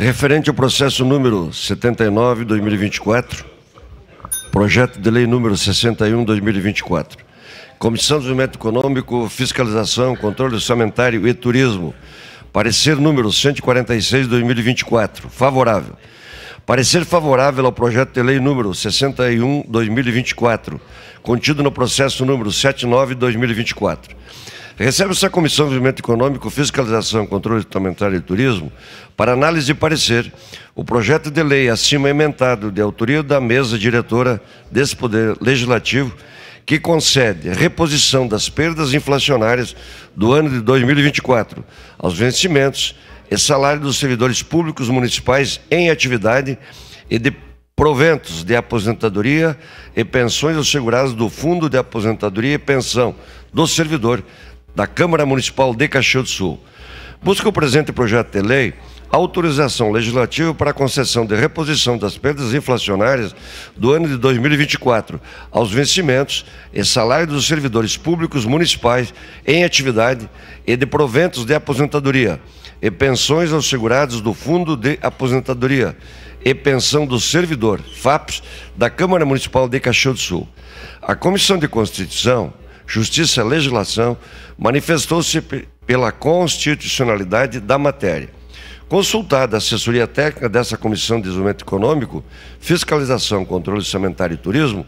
Referente ao processo número 79-2024, projeto de lei número 61-2024, Comissão de Desenvolvimento Econômico, Fiscalização, Controle Orçamentário e Turismo, parecer número 146-2024, favorável. Parecer favorável ao projeto de lei número 61-2024, contido no processo número 79-2024. Recebe-se Comissão de movimento Econômico, Fiscalização, Controle Orçamentário e Turismo para análise e parecer o projeto de lei acima ementado de autoria da mesa diretora desse Poder Legislativo que concede a reposição das perdas inflacionárias do ano de 2024 aos vencimentos e salário dos servidores públicos municipais em atividade e de proventos de aposentadoria e pensões asseguradas do Fundo de Aposentadoria e Pensão do Servidor da Câmara Municipal de Caxias do Sul, busca o presente projeto de lei autorização legislativa para a concessão de reposição das perdas inflacionárias do ano de 2024 aos vencimentos e salários dos servidores públicos municipais em atividade e de proventos de aposentadoria e pensões aos segurados do Fundo de Aposentadoria e Pensão do Servidor, FAPS, da Câmara Municipal de Caxias do Sul. A Comissão de Constituição Justiça e Legislação, manifestou-se pela constitucionalidade da matéria. Consultada a assessoria técnica dessa Comissão de Desenvolvimento Econômico, Fiscalização, Controle Orçamentário e Turismo,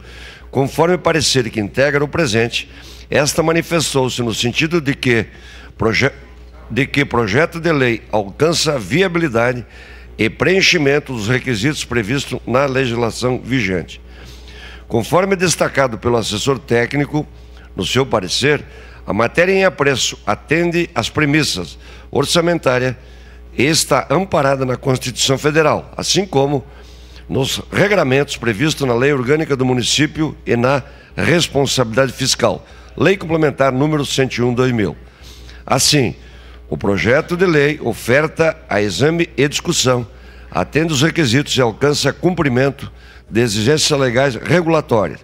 conforme o parecer que integra o presente, esta manifestou-se no sentido de que, proje de que projeto de lei alcança viabilidade e preenchimento dos requisitos previstos na legislação vigente. Conforme destacado pelo assessor técnico, no seu parecer, a matéria em apreço atende às premissas orçamentárias e está amparada na Constituição Federal, assim como nos regramentos previstos na Lei Orgânica do Município e na Responsabilidade Fiscal, Lei Complementar número 101/2000. Assim, o projeto de lei oferta a exame e discussão, atende os requisitos e alcança cumprimento de exigências legais regulatórias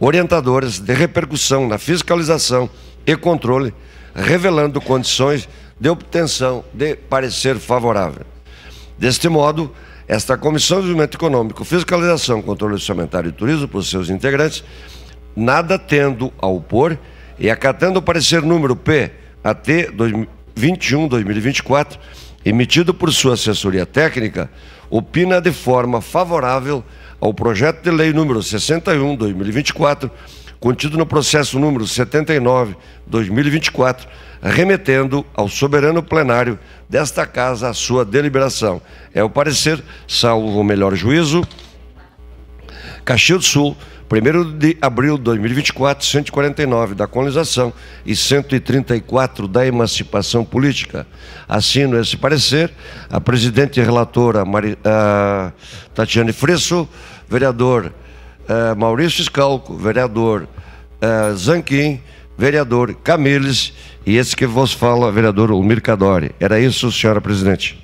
orientadoras de repercussão na fiscalização e controle, revelando condições de obtenção de parecer favorável. Deste modo, esta Comissão de Desenvolvimento Econômico, Fiscalização, Controle Orçamentário e Turismo, por seus integrantes, nada tendo a opor e acatando o parecer número P até 21-2024, emitido por sua assessoria técnica, opina de forma favorável ao projeto de lei número 61/2024, contido no processo número 79/2024, remetendo ao soberano plenário desta casa a sua deliberação. É o parecer, salvo o melhor juízo, Caxias do Sul, 1 de abril de 2024, 149 da colonização e 134 da emancipação política. Assino esse parecer a presidente e relatora Mari, uh, Tatiane Fresso, vereador uh, Maurício Scalco, vereador uh, Zanquim, vereador Camiles e esse que vos fala, vereador Ulmir Cadore. Era isso, senhora presidente.